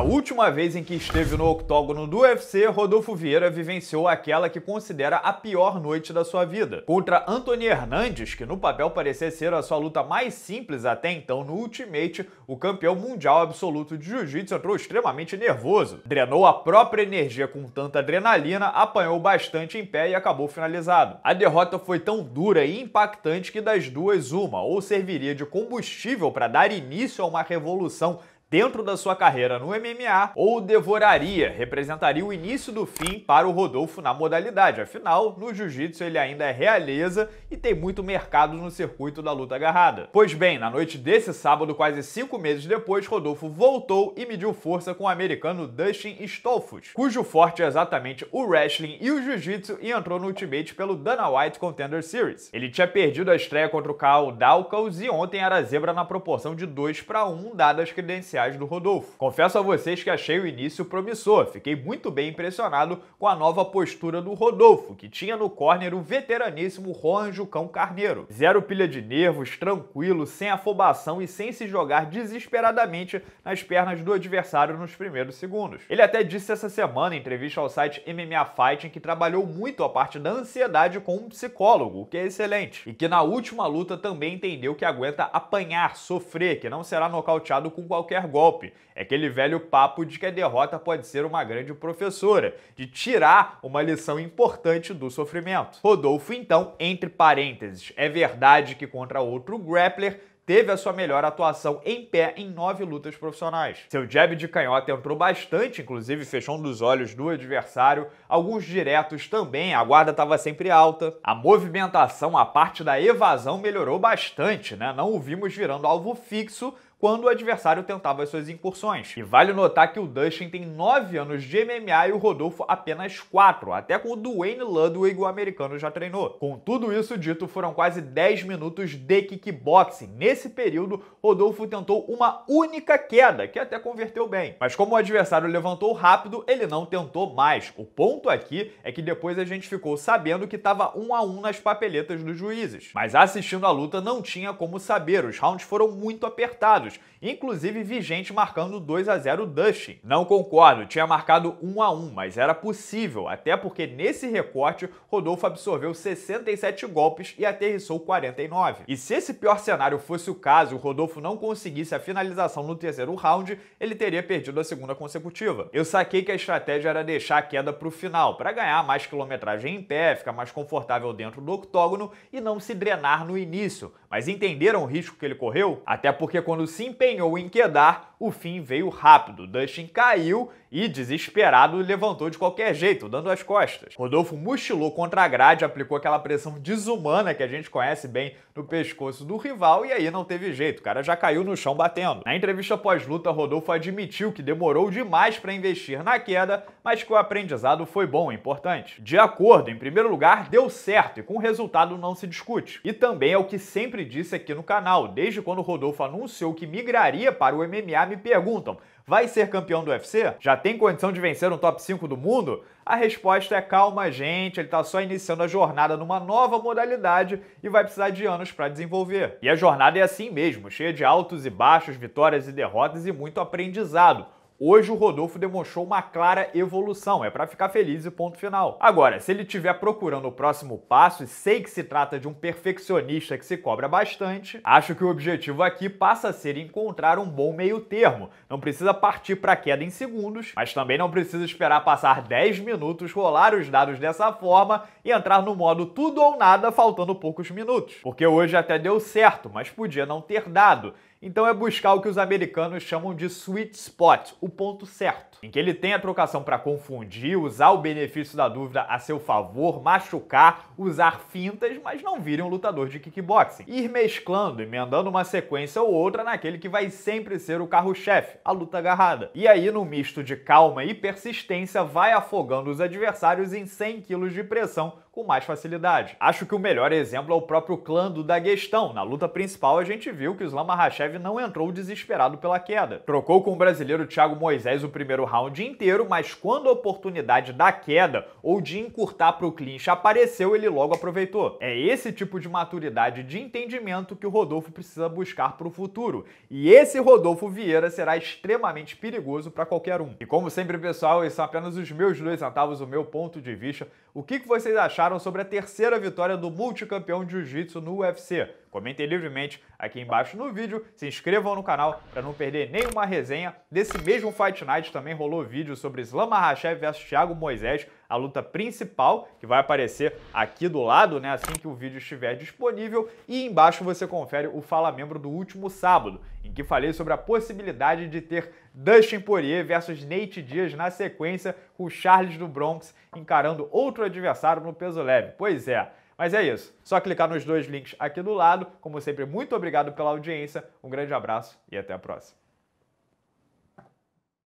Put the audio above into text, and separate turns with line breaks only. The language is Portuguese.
Na última vez em que esteve no octógono do UFC, Rodolfo Vieira vivenciou aquela que considera a pior noite da sua vida. Contra Anthony Hernandes, que no papel parecia ser a sua luta mais simples até então no Ultimate, o campeão mundial absoluto de jiu-jitsu entrou extremamente nervoso. Drenou a própria energia com tanta adrenalina, apanhou bastante em pé e acabou finalizado. A derrota foi tão dura e impactante que das duas uma, ou serviria de combustível para dar início a uma revolução dentro da sua carreira no MMA ou devoraria, representaria o início do fim para o Rodolfo na modalidade. Afinal, no jiu-jitsu ele ainda é realeza e tem muito mercado no circuito da luta agarrada. Pois bem, na noite desse sábado, quase cinco meses depois, Rodolfo voltou e mediu força com o americano Dustin Stolfus, cujo forte é exatamente o wrestling e o jiu-jitsu e entrou no Ultimate pelo Dana White Contender Series. Ele tinha perdido a estreia contra o Carl Dawkins e ontem era zebra na proporção de 2 para 1, dadas credenciais do Rodolfo. Confesso a vocês que achei o início promissor, fiquei muito bem impressionado com a nova postura do Rodolfo, que tinha no córner o veteraníssimo Juan Jucão Carneiro. Zero pilha de nervos, tranquilo, sem afobação e sem se jogar desesperadamente nas pernas do adversário nos primeiros segundos. Ele até disse essa semana em entrevista ao site MMA Fighting que trabalhou muito a parte da ansiedade com um psicólogo, o que é excelente, e que na última luta também entendeu que aguenta apanhar, sofrer, que não será nocauteado com qualquer golpe. É aquele velho papo de que a derrota pode ser uma grande professora, de tirar uma lição importante do sofrimento. Rodolfo, então, entre parênteses, é verdade que contra outro grappler teve a sua melhor atuação em pé em nove lutas profissionais. Seu jab de canhota entrou bastante, inclusive um dos olhos do adversário, alguns diretos também, a guarda estava sempre alta. A movimentação, a parte da evasão melhorou bastante, né? Não o vimos virando alvo fixo, quando o adversário tentava suas incursões. E vale notar que o Dustin tem 9 anos de MMA e o Rodolfo apenas 4, até com o Dwayne Ludwig o americano já treinou. Com tudo isso dito, foram quase 10 minutos de kickboxing. Nesse período, Rodolfo tentou uma única queda, que até converteu bem. Mas como o adversário levantou rápido, ele não tentou mais. O ponto aqui é que depois a gente ficou sabendo que estava um a um nas papeletas dos juízes. Mas assistindo a luta não tinha como saber, os rounds foram muito apertados resultados, inclusive vigente marcando 2 a 0 Dustin. Não concordo, tinha marcado 1 a 1, mas era possível, até porque nesse recorte Rodolfo absorveu 67 golpes e aterrissou 49. E se esse pior cenário fosse o caso, o Rodolfo não conseguisse a finalização no terceiro round, ele teria perdido a segunda consecutiva. Eu saquei que a estratégia era deixar a queda para o final, para ganhar mais quilometragem em pé, ficar mais confortável dentro do octógono e não se drenar no início. Mas entenderam o risco que ele correu? Até porque quando se se empenhou em quedar, o fim veio rápido. Dustin caiu e, desesperado, levantou de qualquer jeito, dando as costas. Rodolfo mochilou contra a grade, aplicou aquela pressão desumana que a gente conhece bem no pescoço do rival e aí não teve jeito, o cara já caiu no chão batendo. Na entrevista pós-luta, Rodolfo admitiu que demorou demais para investir na queda, mas que o aprendizado foi bom e importante. De acordo, em primeiro lugar, deu certo e com o resultado não se discute. E também é o que sempre disse aqui no canal, desde quando Rodolfo anunciou que migraria para o MMA, me perguntam: vai ser campeão do UFC? Já tem condição de vencer um top 5 do mundo? A resposta é calma, gente, ele está só iniciando a jornada numa nova modalidade e vai precisar de anos para desenvolver. E a jornada é assim mesmo, cheia de altos e baixos, vitórias e derrotas e muito aprendizado. Hoje o Rodolfo demonstrou uma clara evolução, é para ficar feliz e ponto final. Agora, se ele estiver procurando o próximo passo e sei que se trata de um perfeccionista que se cobra bastante, acho que o objetivo aqui passa a ser encontrar um bom meio-termo. Não precisa partir para queda em segundos, mas também não precisa esperar passar 10 minutos, rolar os dados dessa forma e entrar no modo tudo ou nada faltando poucos minutos. Porque hoje até deu certo, mas podia não ter dado. Então é buscar o que os americanos chamam de sweet spot, o ponto certo, em que ele tem a trocação para confundir, usar o benefício da dúvida a seu favor, machucar, usar fintas, mas não vire um lutador de kickboxing. Ir mesclando, emendando uma sequência ou outra naquele que vai sempre ser o carro-chefe, a luta agarrada. E aí, no misto de calma e persistência, vai afogando os adversários em 100 kg de pressão com mais facilidade. Acho que o melhor exemplo é o próprio clã do Daguestão. Na luta principal, a gente viu que o Islam Makhachev não entrou desesperado pela queda. Trocou com o brasileiro Thiago Moisés o primeiro round inteiro, mas quando a oportunidade da queda ou de encurtar para o clinch apareceu, ele logo aproveitou. É esse tipo de maturidade de entendimento que o Rodolfo precisa buscar para o futuro. E esse Rodolfo Vieira será extremamente perigoso para qualquer um. E como sempre, pessoal, esses são apenas os meus dois centavos, o meu ponto de vista. O que, que vocês acharam? relaxaram sobre a terceira vitória do multicampeão de jiu-jitsu no UFC. Comentem livremente aqui embaixo no vídeo, se inscrevam no canal para não perder nenhuma resenha. Desse mesmo Fight Night também rolou vídeo sobre Islam Makhachev vs Thiago Moisés, a luta principal que vai aparecer aqui do lado, né, assim que o vídeo estiver disponível, e embaixo você confere o Fala Membro do último sábado, em que falei sobre a possibilidade de ter Dustin Poirier versus Nate Diaz na sequência, com Charles do Bronx encarando outro adversário no peso leve. Pois é, mas é isso. Só clicar nos dois links aqui do lado. Como sempre, muito obrigado pela audiência, um grande abraço e até a próxima.